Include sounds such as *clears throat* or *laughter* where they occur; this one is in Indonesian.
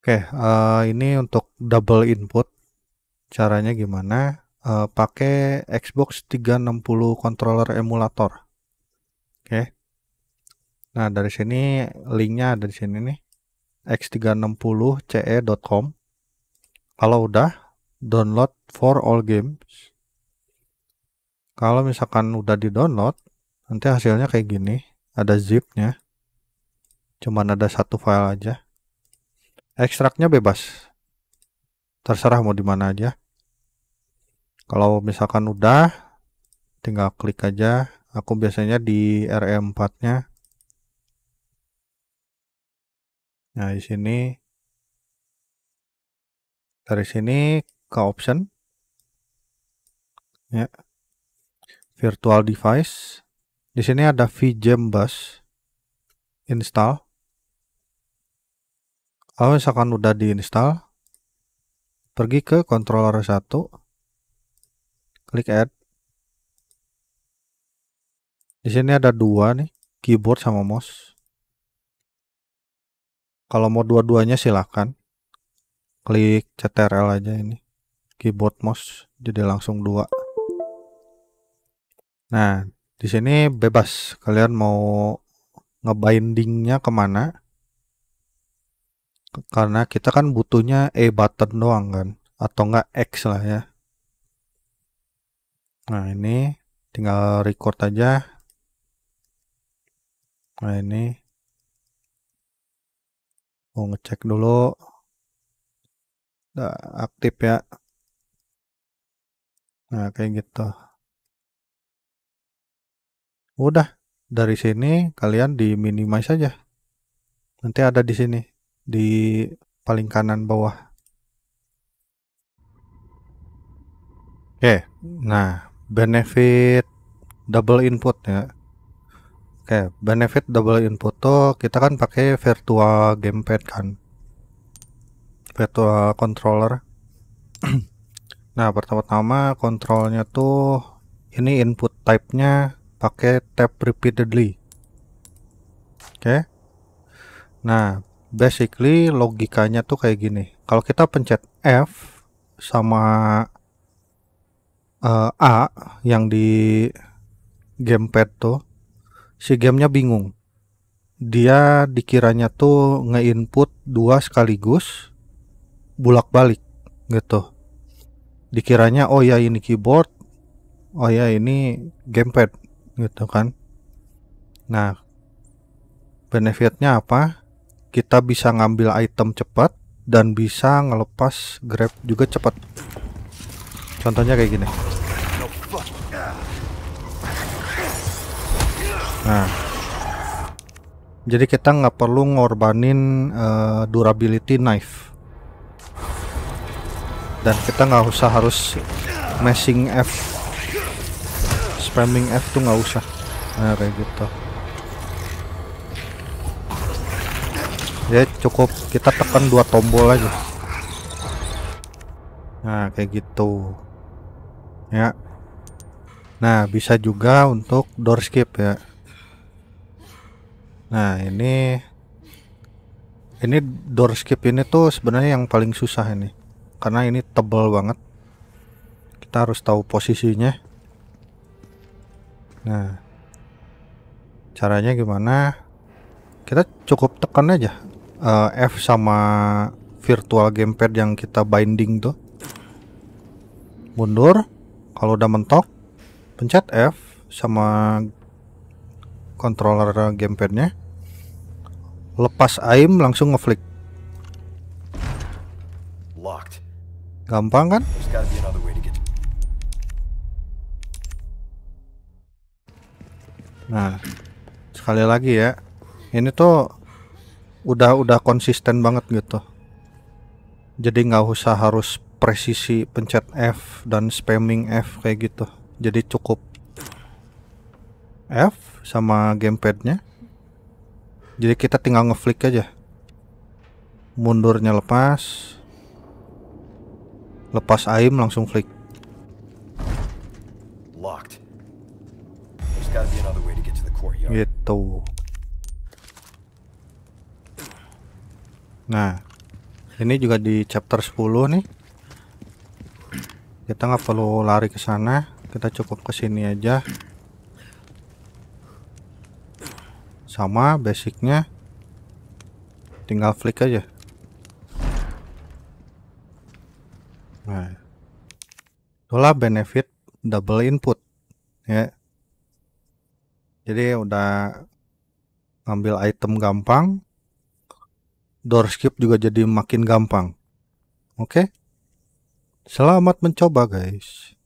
Oke, uh, ini untuk double input, caranya gimana? Uh, pakai Xbox 360 controller emulator. Oke. Nah, dari sini linknya ada di sini nih, x360ce.com. Kalau udah, download for all games. Kalau misalkan udah di-download, nanti hasilnya kayak gini, ada zipnya. Cuman ada satu file aja ekstraknya bebas terserah mau dimana aja kalau misalkan udah tinggal klik aja aku biasanya di RM4 e nya nah di sini dari sini ke option ya virtual device di sini ada vjam bus install kalau misalkan udah diinstal pergi ke controller 1 klik add di sini ada dua nih keyboard sama mouse kalau mau dua-duanya silahkan klik CTRL aja ini keyboard mouse jadi langsung dua nah di sini bebas kalian mau ngebindingnya kemana karena kita kan butuhnya E button doang kan atau enggak X lah ya nah ini tinggal record aja nah ini mau ngecek dulu udah aktif ya nah kayak gitu udah dari sini kalian di minimize aja nanti ada di sini di paling kanan bawah. Oke, okay. nah benefit double input ya. Oke, okay. benefit double input tuh kita kan pakai virtual gamepad kan, virtual controller. *clears throat* nah pertama-tama kontrolnya tuh ini input type-nya pakai tap repeatedly. Oke. Okay. Nah, basically logikanya tuh kayak gini. Kalau kita pencet F sama uh, A yang di gamepad tuh, si gamenya bingung. Dia dikiranya tuh nge-input dua sekaligus bulak-balik gitu. Dikiranya oh ya ini keyboard, oh ya ini gamepad gitu kan. Nah, benefitnya apa? kita bisa ngambil item cepat dan bisa ngelepas grab juga cepat contohnya kayak gini nah jadi kita nggak perlu ngorbanin uh, durability knife dan kita nggak usah harus mashing F spamming F tuh nggak usah nah kayak gitu ya cukup kita tekan dua tombol aja nah kayak gitu ya nah bisa juga untuk door skip ya nah ini ini door skip ini tuh sebenarnya yang paling susah ini karena ini tebal banget kita harus tahu posisinya nah caranya gimana kita cukup tekan aja uh, F sama virtual gamepad yang kita binding tuh mundur kalau udah mentok pencet F sama controller gamepadnya lepas aim langsung ngeflick locked gampang kan nah sekali lagi ya ini tuh udah udah konsisten banget gitu jadi nggak usah harus presisi pencet F dan spamming F kayak gitu jadi cukup F sama gamepadnya jadi kita tinggal ngeflick aja mundurnya lepas lepas aim langsung flick gitu Nah, ini juga di chapter 10 nih. Kita nggak perlu lari ke sana, kita cukup ke sini aja. Sama basicnya, tinggal flick aja. Nah, itulah benefit double input, ya. Jadi udah ngambil item gampang, door skip juga jadi makin gampang. Oke? Okay? Selamat mencoba, guys.